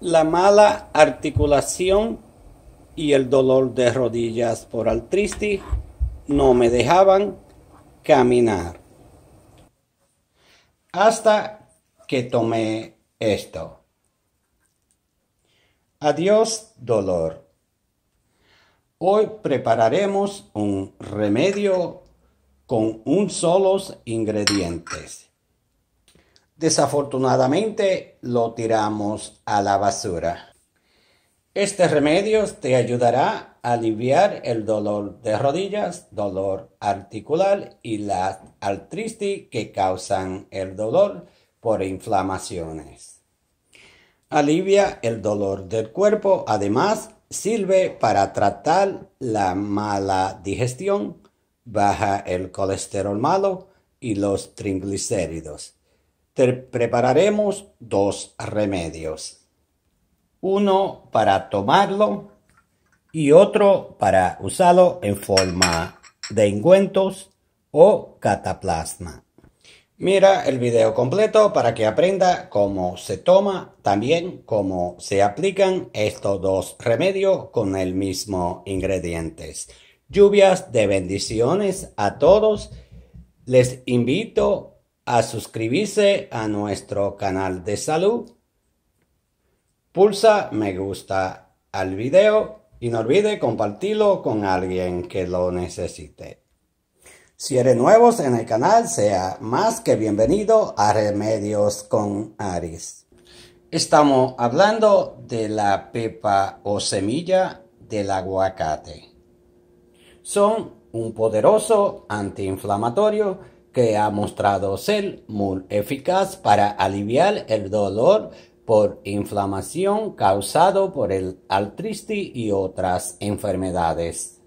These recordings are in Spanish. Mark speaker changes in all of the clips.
Speaker 1: la mala articulación y el dolor de rodillas por artritis no me dejaban caminar. Hasta que tomé esto. Adiós dolor. Hoy prepararemos un remedio con un solos ingredientes. Desafortunadamente lo tiramos a la basura. Este remedio te ayudará a aliviar el dolor de rodillas, dolor articular y la artritis que causan el dolor por inflamaciones. Alivia el dolor del cuerpo, además sirve para tratar la mala digestión, baja el colesterol malo y los triglicéridos prepararemos dos remedios, uno para tomarlo y otro para usarlo en forma de engüentos o cataplasma. Mira el video completo para que aprenda cómo se toma, también cómo se aplican estos dos remedios con el mismo ingredientes. Lluvias de bendiciones a todos. Les invito a suscribirse a nuestro canal de salud. Pulsa me gusta al video y no olvide compartirlo con alguien que lo necesite. Si eres nuevo en el canal, sea más que bienvenido a Remedios con Aris. Estamos hablando de la pepa o semilla del aguacate. Son un poderoso antiinflamatorio que ha mostrado ser muy eficaz para aliviar el dolor por inflamación causado por el altristi y otras enfermedades.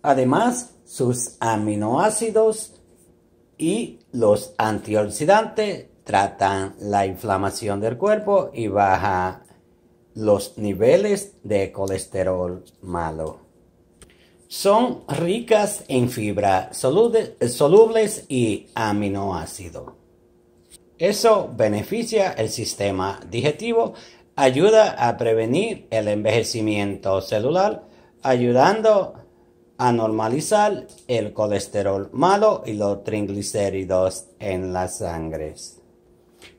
Speaker 1: Además, sus aminoácidos y los antioxidantes tratan la inflamación del cuerpo y baja los niveles de colesterol malo. Son ricas en fibra, solubles y aminoácidos. Eso beneficia el sistema digestivo, ayuda a prevenir el envejecimiento celular, ayudando a normalizar el colesterol malo y los triglicéridos en las sangres.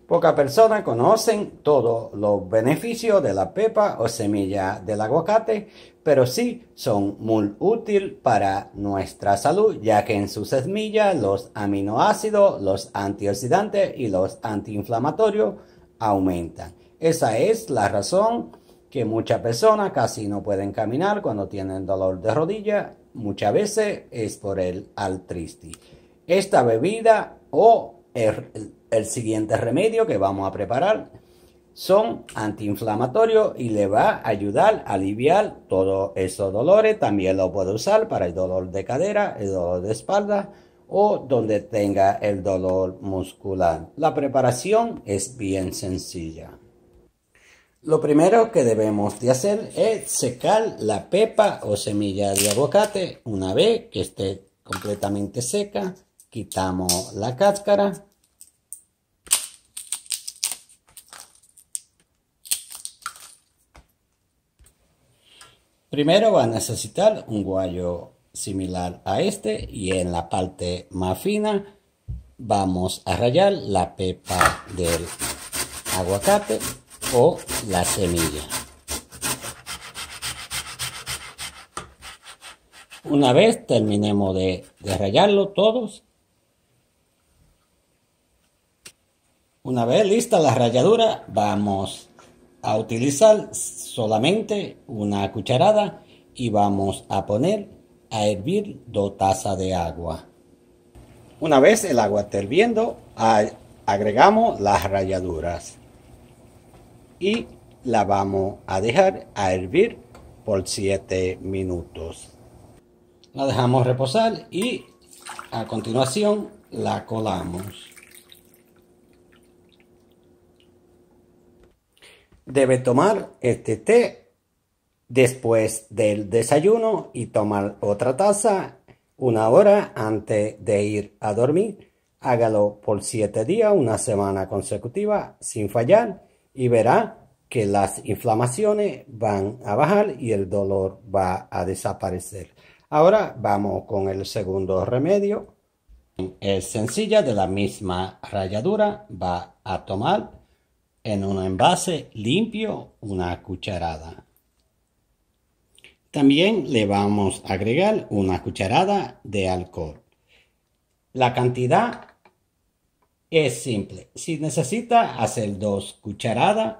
Speaker 1: Pocas personas conocen todos los beneficios de la pepa o semilla del aguacate, pero sí son muy útil para nuestra salud, ya que en sus semillas los aminoácidos, los antioxidantes y los antiinflamatorios aumentan. Esa es la razón que muchas personas casi no pueden caminar cuando tienen dolor de rodilla. Muchas veces es por el altristi. Esta bebida o er, el siguiente remedio que vamos a preparar son antiinflamatorios y le va a ayudar a aliviar todos esos dolores. También lo puede usar para el dolor de cadera, el dolor de espalda o donde tenga el dolor muscular. La preparación es bien sencilla. Lo primero que debemos de hacer es secar la pepa o semilla de aguacate. Una vez que esté completamente seca, quitamos la cáscara Primero va a necesitar un guayo similar a este y en la parte más fina vamos a rayar la pepa del aguacate o la semilla. Una vez terminemos de, de rayarlo todos, una vez lista la ralladura, vamos a utilizar solamente una cucharada y vamos a poner a hervir dos tazas de agua. Una vez el agua está hirviendo, agregamos las ralladuras y la vamos a dejar a hervir por 7 minutos. La dejamos reposar y a continuación la colamos. debe tomar este té después del desayuno y tomar otra taza una hora antes de ir a dormir. Hágalo por siete días, una semana consecutiva, sin fallar, y verá que las inflamaciones van a bajar y el dolor va a desaparecer. Ahora vamos con el segundo remedio. Es sencilla, de la misma ralladura, va a tomar en un envase limpio una cucharada. También le vamos a agregar una cucharada de alcohol. La cantidad es simple. Si necesita hacer dos cucharadas,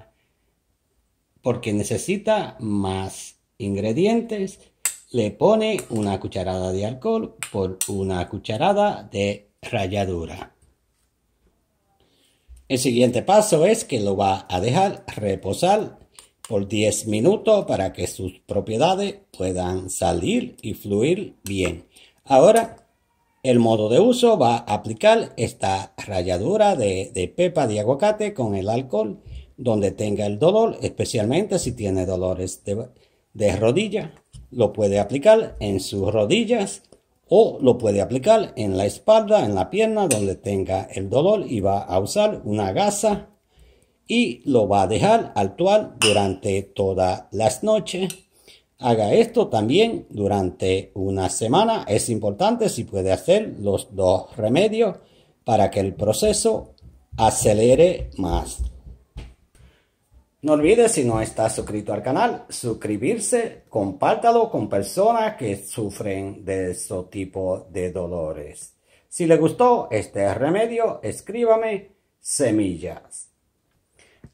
Speaker 1: porque necesita más ingredientes, le pone una cucharada de alcohol por una cucharada de ralladura. El siguiente paso es que lo va a dejar reposar por 10 minutos para que sus propiedades puedan salir y fluir bien. Ahora, el modo de uso va a aplicar esta ralladura de, pepa de aguacate con el alcohol donde tenga el dolor, especialmente si tiene dolores de, de rodilla. Lo puede aplicar en sus rodillas o lo puede aplicar en la espalda, en la pierna, donde tenga el dolor y va a usar una gasa y lo va a dejar actuar durante todas las noches. Haga esto también durante una semana. Es importante si puede hacer los dos remedios para que el proceso acelere más. No olvides, si no estás suscrito al canal, suscribirse, compártalo con personas que sufren de este tipo de dolores. Si le gustó este remedio, escríbame semillas.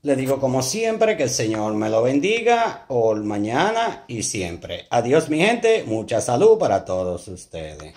Speaker 1: Le digo como siempre que el Señor me lo bendiga hoy, mañana y siempre. Adiós mi gente, mucha salud para todos ustedes.